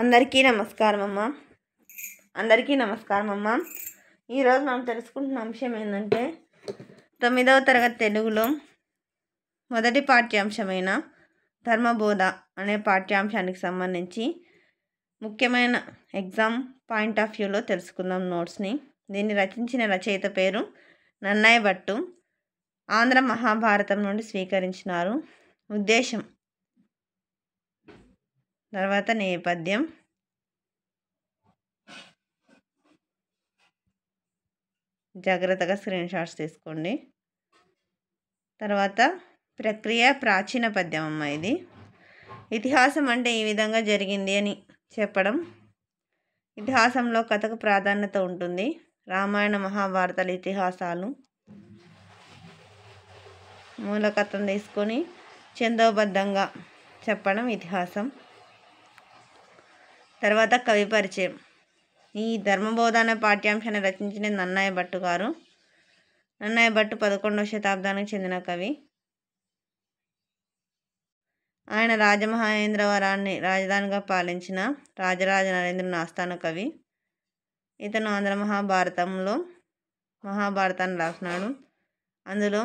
అందరికీ నమస్కారం అమ్మ అందరికీ నమస్కారం అమ్మ ఈరోజు మనం తెలుసుకుంటున్న అంశం ఏంటంటే తొమ్మిదవ తరగతి తెలుగులో మొదటి పాఠ్యాంశమైన ధర్మబోధ అనే పాఠ్యాంశానికి సంబంధించి ముఖ్యమైన ఎగ్జామ్ పాయింట్ ఆఫ్ వ్యూలో తెలుసుకుందాం నోట్స్ని దీన్ని రచించిన రచయిత పేరు నన్నయ్య భట్టు ఆంధ్ర మహాభారతం నుండి స్వీకరించినారు ఉద్దేశం తర్వాత నేపథ్యం జాగ్రత్తగా స్క్రీన్ షాట్స్ తీసుకోండి తర్వాత ప్రక్రియ ప్రాచీన పద్యం అమ్మ ఇది ఇతిహాసం అంటే ఈ విధంగా జరిగింది అని చెప్పడం ఇతిహాసంలో కథకు ప్రాధాన్యత ఉంటుంది రామాయణ మహాభారతాల ఇతిహాసాలు మూలకథను తీసుకొని చందోబద్ధంగా చెప్పడం ఇతిహాసం తర్వాత కవి పరిచయం ఈ ధర్మబోధన పాఠ్యాంశాన్ని రచించిన నన్నయ్య భట్టు గారు నన్నయ్య భట్టు పదకొండవ శతాబ్దానికి చెందిన కవి ఆయన రాజమహేంద్రవరాన్ని రాజధానిగా పాలించిన రాజరాజ నరేంద్రుని ఆస్థాన కవి ఇతను ఆంధ్ర మహాభారతంలో మహాభారతాన్ని రాసినాడు అందులో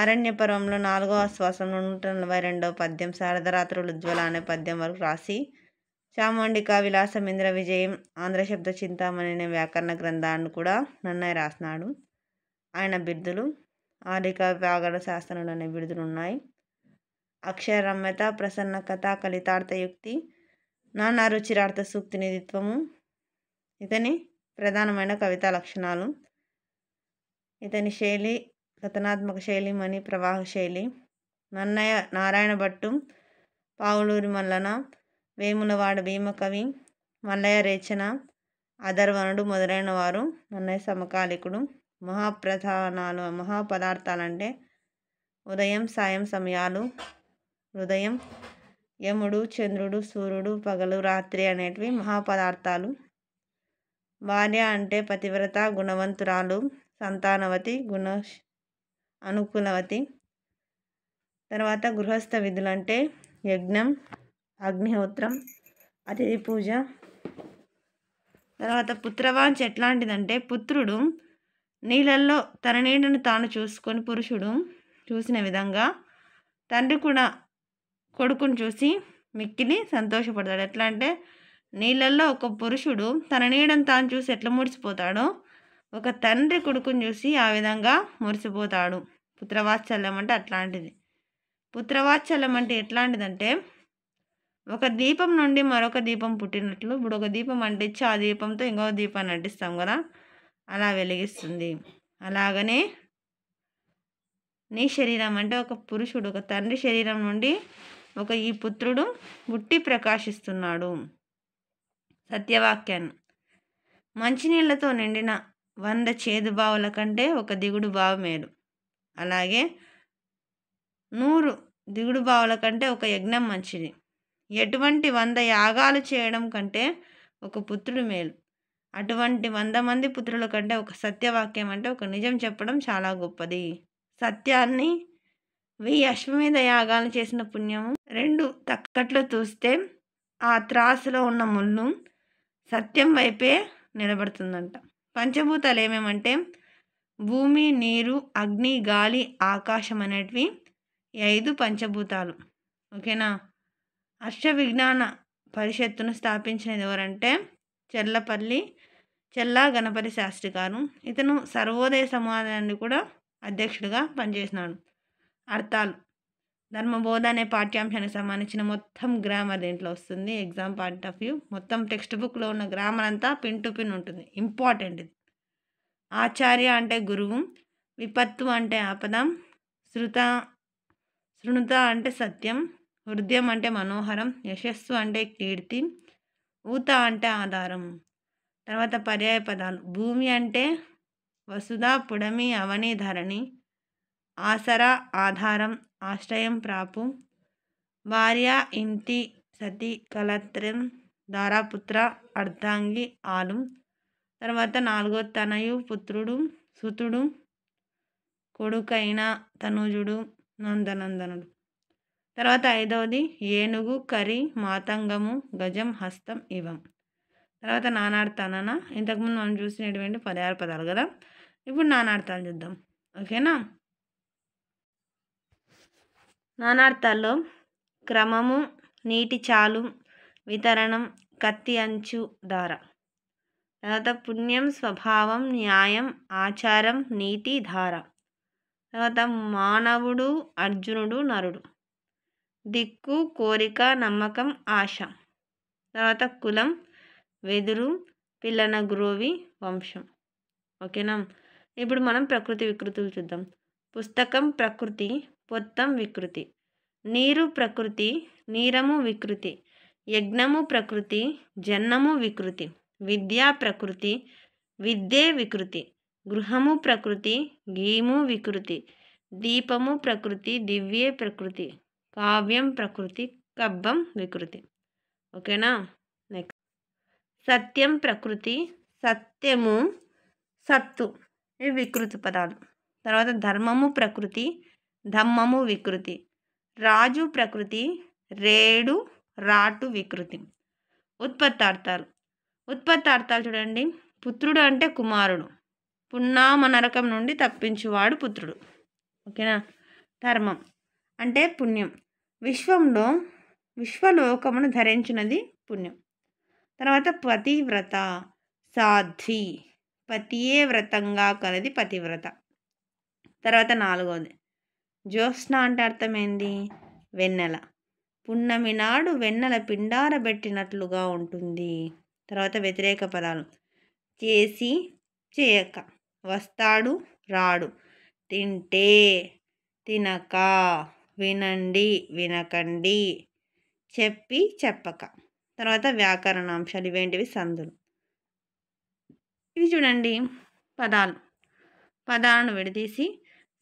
అరణ్య పర్వంలో నాలుగవ శ్వాసంలో నూట నలభై రెండవ పద్యం శారదరాత్రులు ఉజ్వల అనే పద్యం వరకు రాసి విలాసం ఇంద్ర విజయం ఆంధ్రశబ్ద చింతామణి అనే వ్యాకరణ గ్రంథాన్ని కూడా నన్నయ్య రాసినాడు ఆయన బిర్దులు ఆర్థిక వ్యాకరణ శాస్త్రంలో అనే బిరుదులు ఉన్నాయి అక్షరమ్యత ప్రసన్న కథ కలితార్థ యుక్తి నానా రుచిరార్థ సూక్తి నిధిత్వము ఇతని ప్రధానమైన కవితా లక్షణాలు ఇతని శైలి కథనాత్మక శైలి మణి ప్రవాహ శైలి నన్నయ్య నారాయణ భట్టు పావులూరి మల్లన వేములవాడ భీమకవి మల్లయ్య రేచన అధర్వణుడు మొదలైన వారు నన్నయ్య సమకాలికుడు మహాప్రధానాలు మహాపదార్థాలంటే ఉదయం సాయం సమయాలు హృదయం యముడు చంద్రుడు సూర్యుడు పగలు రాత్రి అనేటివి మహాపదార్థాలు భార్య అంటే పతివ్రత గుణవంతురాలు సంతానవతి గుణ అనుకూలవతి తర్వాత గృహస్థ విధులంటే యజ్ఞం అగ్నిహోత్రం అతిథి పూజ తర్వాత పుత్రవాంచ ఎట్లాంటిదంటే పుత్రుడు నీళ్ళల్లో తన నీడను తాను చూసుకొని పురుషుడు చూసిన విధంగా తండ్రి కూడా కొడుకును చూసి మిక్కిలి సంతోషపడతాడు ఎట్లా అంటే నీళ్ళల్లో ఒక పురుషుడు తన నీడను తాను చూసి ఎట్లా మురిసిపోతాడో ఒక తండ్రి కొడుకును చూసి ఆ విధంగా మురిసిపోతాడు పుత్రవాత్సల్యం అంటే అట్లాంటిది పుత్రవాత్సల్యం అంటే ఎట్లాంటిదంటే ఒక దీపం నుండి మరొక దీపం పుట్టినట్లు ఇప్పుడు ఒక దీపం అంటించి ఆ దీపంతో ఇంకో దీపాన్ని అంటిస్తాం కదా అలా వెలిగిస్తుంది అలాగనే నీ శరీరం అంటే ఒక పురుషుడు ఒక తండ్రి శరీరం నుండి ఒక ఈ పుత్రుడు పుట్టి ప్రకాశిస్తున్నాడు సత్యవాక్యాన్ని మంచినీళ్లతో నిండిన వంద చేదు బావుల కంటే ఒక దిగుడు బావు మేలు అలాగే నూరు దిగుడు బావుల కంటే ఒక యజ్ఞం మంచిది ఎటువంటి వంద యాగాలు చేయడం కంటే ఒక పుత్రుడు మేలు అటువంటి వంద మంది పుత్రుల కంటే ఒక సత్యవాక్యం అంటే ఒక నిజం చెప్పడం చాలా గొప్పది సత్యాన్ని వెయ్యి అశ్వమేధ యాగాలు చేసిన పుణ్యము రెండు తక్కట్లు చూస్తే ఆ త్రాసులో ఉన్న ముళ్ళు సత్యం వైపే నిలబడుతుందంట పంచభూతాలు ఏమేమంటే భూమి నీరు అగ్ని గాలి ఆకాశం అనేటివి ఐదు పంచభూతాలు ఓకేనా హర్ష విజ్ఞాన పరిషత్తును స్థాపించిన ఎవరంటే చెల్లపల్లి చెల్లా గణపతి శాస్త్రి గారు ఇతను సర్వోదయ సమాజాన్ని కూడా అధ్యక్షుడిగా పనిచేసినాడు అర్థాలు ధర్మబోధ అనే పాఠ్యాంశానికి సంబంధించిన మొత్తం గ్రామర్ దీంట్లో వస్తుంది ఎగ్జామ్ పాయింట్ ఆఫ్ వ్యూ మొత్తం టెక్స్ట్ బుక్లో ఉన్న గ్రామర్ అంతా పిన్ టు పిన్ ఉంటుంది ఇంపార్టెంట్ ఇది ఆచార్య అంటే గురువు విపత్తు అంటే ఆపదం శృత శృణుత అంటే సత్యం హృదయం అంటే మనోహరం యశస్సు అంటే కీర్తి ఊత అంటే ఆధారం తర్వాత పర్యాయ పదాలు భూమి అంటే వసుధ పుడమి అవని ధరణి ఆసర ఆధారం ఆశ్రయం ప్రాపు భార్య ఇంటి సతి కలత్రం ధారాపుత్ర అర్ధాంగి ఆలు తర్వాత నాలుగో తనయు పుత్రుడు సుతుడు కొడుకైన తనుజుడు నందనందనుడు తర్వాత ఐదవది ఏనుగు కరి మాతంగము గజం హస్తం ఇవం తర్వాత నానార్థానన ఇంతకుముందు మనం చూసినటువంటి పదహారు పదాలు కదా ఇప్పుడు నానార్థాలు చూద్దాం ఓకేనా నానార్థాల్లో క్రమము నీటి చాలు వితరణం కత్తి అంచు ధార తర్వాత పుణ్యం స్వభావం న్యాయం ఆచారం నీతి ధార తర్వాత మానవుడు అర్జునుడు నరుడు దిక్కు కోరిక నమ్మకం ఆశ తర్వాత కులం వెదురు పిల్లన గ్రోవి వంశం ఓకేనా ఇప్పుడు మనం ప్రకృతి వికృతులు చూద్దాం పుస్తకం ప్రకృతి పొత్తం వికృతి నీరు ప్రకృతి నీరము వికృతి యజ్ఞము ప్రకృతి జన్నము వికృతి విద్యా ప్రకృతి విద్యే వికృతి గృహము ప్రకృతి గీము వికృతి దీపము ప్రకృతి దివ్యే ప్రకృతి కావ్యం ప్రకృతి కబ్బం వికృతి ఓకేనా నెక్స్ట్ సత్యం ప్రకృతి సత్యము సత్తు ఇవి వికృతి పదాలు తర్వాత ధర్మము ప్రకృతి ధమ్మము వికృతి రాజు ప్రకృతి రేడు రాటు వికృతి ఉత్పత్తార్థాలు ఉత్పత్తార్థాలు చూడండి పుత్రుడు అంటే కుమారుడు పున్నామ నరకం నుండి తప్పించువాడు పుత్రుడు ఓకేనా ధర్మం అంటే పుణ్యం విశ్వంలో విశ్వలోకమును ధరించినది పుణ్యం తర్వాత పతివ్రత సాధ్వి పతియే వ్రతంగా కలది పతివ్రత తర్వాత నాలుగవది జ్యోత్స్న అంటే అర్థమైంది వెన్నెల పున్నమి నాడు వెన్నెల పిండారబెట్టినట్లుగా ఉంటుంది తర్వాత వ్యతిరేక పదాలు చేసి చేయక వస్తాడు రాడు తింటే తినక వినండి వినకండి చెప్పి చెప్పక తర్వాత వ్యాకరణ అంశాలు ఇవేంటివి సందులు ఇది చూడండి పదాలు పదాలను విడదీసి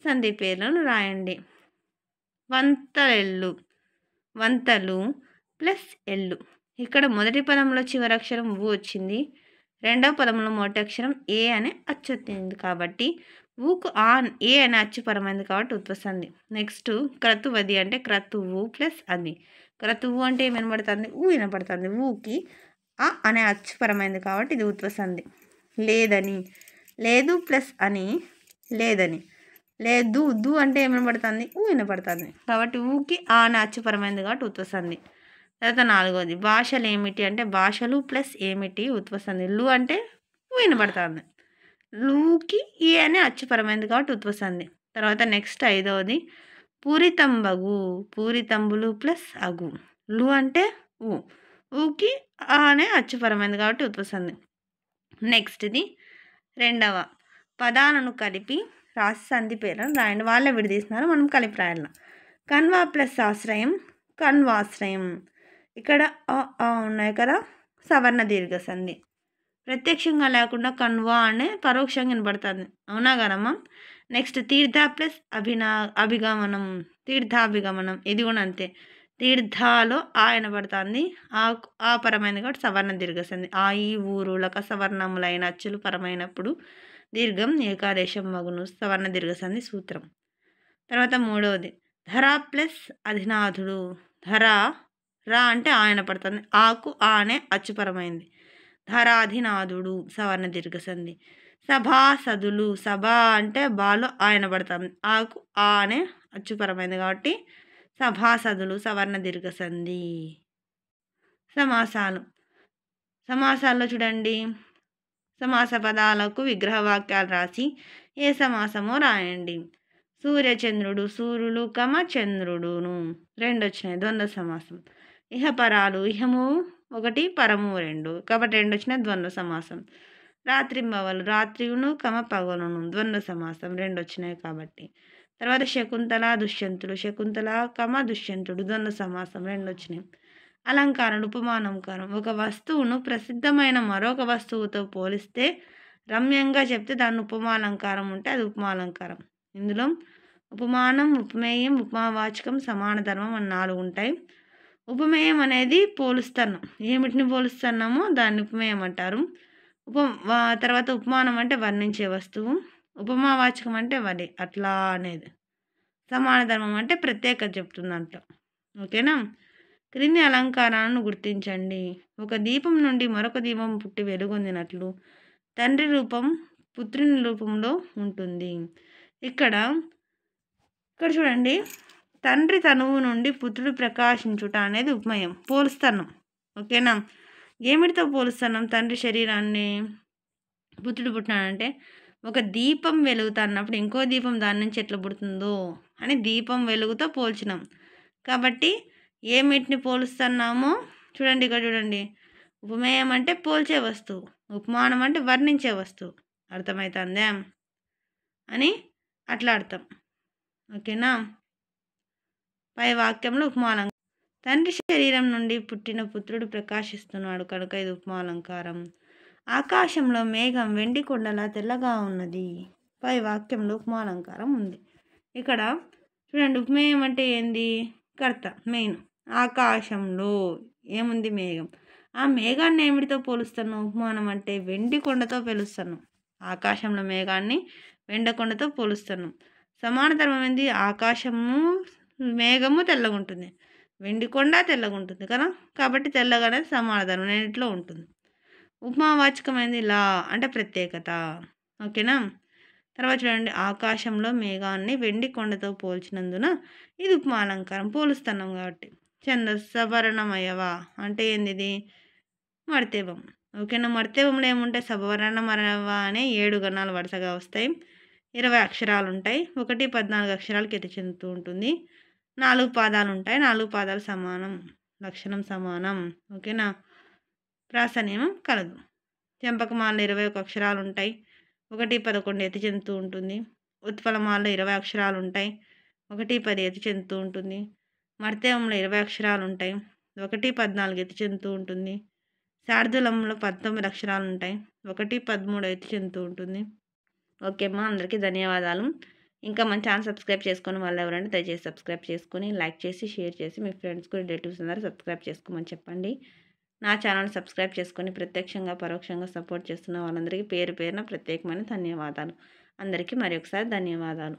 సంధి పేర్లను రాయండి వంతలెల్లు వంతలు ప్లస్ ఎల్లు ఇక్కడ మొదటి పదంలో చివరి అక్షరం ఊ వచ్చింది రెండవ పదంలో మొదటి అక్షరం ఏ అనే అచ్చొచ్చింది కాబట్టి ఊక్ ఆన్ ఏ అనే అచ్చుపరమైంది కాబట్టి ఉత్పస్తుంది నెక్స్ట్ క్రతువది అంటే క్రతువు ప్లస్ అది క్రతువు అంటే ఏం వినబడుతుంది ఊ వినపడుతుంది ఊకి ఆ అనే అచ్చుపరమైంది కాబట్టి ఇది ఉత్పస్తుంది లేదని లేదు ప్లస్ అని లేదని లేదు దు అంటే ఏం వినపడుతుంది ఊ వినపడుతుంది కాబట్టి ఊకి ఆ అనే అచ్చుపరమైంది కాబట్టి ఉత్పస్తుంది తర్వాత నాలుగోది భాషలు ఏమిటి అంటే భాషలు ప్లస్ ఏమిటి ఉత్పస్తుంది లు అంటే ఊ వినబడుతుంది లూకి ఈ అనే అచ్చుపరమైంది కాబట్టి ఉత్వసంది తర్వాత నెక్స్ట్ ఐదవది పూరితంబగు పూరితంబులు ప్లస్ అగు లు అంటే ఊ ఊకి అనే అచ్చుపరమైంది కాబట్టి ఉత్వసంది నెక్స్ట్ది రెండవ పదాలను కలిపి రాసి సంధి పేర్లను రాయండి వాళ్ళే విడదీస్తున్నారు మనం కలిపి రాయాలి కన్వా ప్లస్ ఆశ్రయం కన్వాశ్రయం ఇక్కడ ఉన్నాయి కదా సవర్ణ దీర్ఘ సంధి ప్రత్యక్షంగా లేకుండా కన్వా అనే పరోక్షంగా వినబడుతుంది అవునా కదమ్మా నెక్స్ట్ తీర్థ ప్లస్ అభినా అభిగమనం తీర్థాభిగమనం ఇది కూడా అంతే తీర్థాలో ఆ వినబడుతుంది ఆ ఆ పరమైనది కూడా సవర్ణ దీర్ఘస్తుంది ఆ ఈ ఊరులక సవర్ణములైన అచ్చులు పరమైనప్పుడు దీర్ఘం ఏకాదేశం మగును సవర్ణ దీర్ఘసంధి సూత్రం తర్వాత మూడవది ధర ప్లస్ అధినాథుడు ధర రా అంటే ఆయన పడుతుంది ఆకు ఆనే అచ్చుపరమైంది హరాధినాథుడు సవర్ణ దీర్ఘసంధి సభాసదులు సభ అంటే బాలు ఆయన పడతాం ఆకు ఆ అనే అచ్చుపరమైనది కాబట్టి సభాసదులు సవర్ణ దీర్ఘసంధి సమాసాలు సమాసాల్లో చూడండి సమాస పదాలకు విగ్రహ వాక్యాలు రాసి ఏ సమాసమో రాయండి సూర్యచంద్రుడు సూర్యులు కమ చంద్రుడును రెండు వచ్చినాయి ద్వంద్వ సమాసం ఇహపరాలు ఇహము ఒకటి పరము రెండు కాబట్టి రెండు వచ్చిన ద్వంద్వ సమాసం రాత్రింబవలు రాత్రిను కమ పగలును ద్వంద్వ సమాసం రెండు వచ్చినాయి కాబట్టి తర్వాత శకుంతల దుష్యంతుడు శకుంతల కమ దుష్యంతుడు ద్వంద్వ సమాసం రెండు వచ్చినాయి అలంకారం ఉపమానంకారం ఒక వస్తువును ప్రసిద్ధమైన మరొక వస్తువుతో పోలిస్తే రమ్యంగా చెప్తే దాన్ని ఉపమాలంకారం ఉంటే అది ఉపమాలంకారం ఇందులో ఉపమానం ఉపమేయం ఉపమావాచకం సమాన ధర్మం అని నాలుగు ఉంటాయి ఉపమేయం అనేది పోలుస్తాను ఏమిటిని పోలుస్తున్నామో దాన్ని ఉపమేయం అంటారు ఉప తర్వాత ఉపమానం అంటే వర్ణించే వస్తువు ఉపమావాచకం అంటే వరి అట్లా అనేది సమాన ధర్మం అంటే ప్రత్యేకత చెప్తుంది అంట్లో ఓకేనా క్రింది అలంకారాలను గుర్తించండి ఒక దీపం నుండి మరొక దీపం పుట్టి వెలుగొందినట్లు తండ్రి రూపం పుత్రుని రూపంలో ఉంటుంది ఇక్కడ ఇక్కడ చూడండి తండ్రి తనువు నుండి పుత్రుడు ప్రకాశించుట అనేది ఉపమయం పోలుస్తున్నాం ఓకేనా ఏమిటితో పోలుస్తున్నాం తండ్రి శరీరాన్ని పుత్రుడు పుట్టినాడంటే ఒక దీపం వెలుగుతున్నప్పుడు ఇంకో దీపం దాని నుంచి ఎట్లా పుడుతుందో అని దీపం వెలుగుతో పోల్చినాం కాబట్టి ఏమిటిని పోలుస్తున్నామో చూడండి ఇక్కడ చూడండి ఉపమేయం అంటే పోల్చే వస్తువు ఉపమానం అంటే వర్ణించే వస్తువు అర్థమవుతుందా అని అట్లా అర్థం ఓకేనా పై వాక్యంలో ఉపమాలంకారం తండ్రి శరీరం నుండి పుట్టిన పుత్రుడు ప్రకాశిస్తున్నాడు కనుక ఇది ఉపమాలంకారం ఆకాశంలో మేఘం వెండి కొండలా తెల్లగా ఉన్నది పై వాక్యంలో ఉపమాలంకారం ఉంది ఇక్కడ చూడండి ఉపమేయం అంటే ఏంది కర్త మెయిన్ ఆకాశంలో ఏముంది మేఘం ఆ మేఘాన్ని ఏమిటితో పోలుస్తున్నాం ఉపమానం అంటే వెండి కొండతో పోలుస్తున్నాం ఆకాశంలో మేఘాన్ని వెండకొండతో పోలుస్తున్నాం సమాన ధర్మం ఏంది ఆకాశము మేఘము తెల్లగుంటుంది వెండి కొండ తెల్లగుంటుంది కదా కాబట్టి తెల్లగానే సమాధానం నేనిట్లో ఉంటుంది ఉపమావాచకమైనది లా అంటే ప్రత్యేకత ఓకేనా తర్వాత చూడండి ఆకాశంలో మేఘాన్ని వెండి కొండతో పోల్చినందున ఇది ఉప్మా అలంకారం పోలుస్తున్నాం కాబట్టి చందసవర్ణమయవ అంటే ఏంది మర్తేవం ఓకేనా మర్తేవంలో ఏముంటే సవర్ణమరవ అనే ఏడు గణాలు వరుసగా వస్తాయి ఇరవై అక్షరాలు ఉంటాయి ఒకటి పద్నాలుగు అక్షరాలు కెతి చెందుతూ ఉంటుంది నాలుగు పాదాలు ఉంటాయి నాలుగు పాదాలు సమానం లక్షణం సమానం ఓకేనా ప్రాసనియమం కలదు చెంపకమాలలో ఇరవై ఒక అక్షరాలు ఉంటాయి ఒకటి పదకొండు ఎత్తి చెందుతూ ఉంటుంది ఉత్పలమాలలో ఇరవై అక్షరాలు ఉంటాయి ఒకటి పది ఎత్తి చెందుతూ ఉంటుంది మర్తేవంలో ఇరవై అక్షరాలు ఉంటాయి ఒకటి పద్నాలుగు ఎత్తి చెందుతూ ఉంటుంది శార్దులంలో పంతొమ్మిది అక్షరాలు ఉంటాయి ఒకటి పదమూడు ఎత్తి చెందుతూ ఉంటుంది ఓకే అమ్మా అందరికీ ధన్యవాదాలు ఇంకా మన ఛానల్ సబ్స్క్రైబ్ చేసుకుని వాళ్ళు ఎవరైనా దయచేసి సబ్స్క్రైబ్ చేసుకుని లైక్ చేసి షేర్ చేసి మీ ఫ్రెండ్స్ కూడా రిలేటివ్స్ అందరూ సబ్స్క్రైబ్ చేసుకోమని చెప్పండి నా ఛానల్ సబ్స్క్రైబ్ చేసుకుని ప్రత్యక్షంగా పరోక్షంగా సపోర్ట్ చేస్తున్న వాళ్ళందరికీ పేరు పేరున ప్రత్యేకమైన ధన్యవాదాలు అందరికీ మరొకసారి ధన్యవాదాలు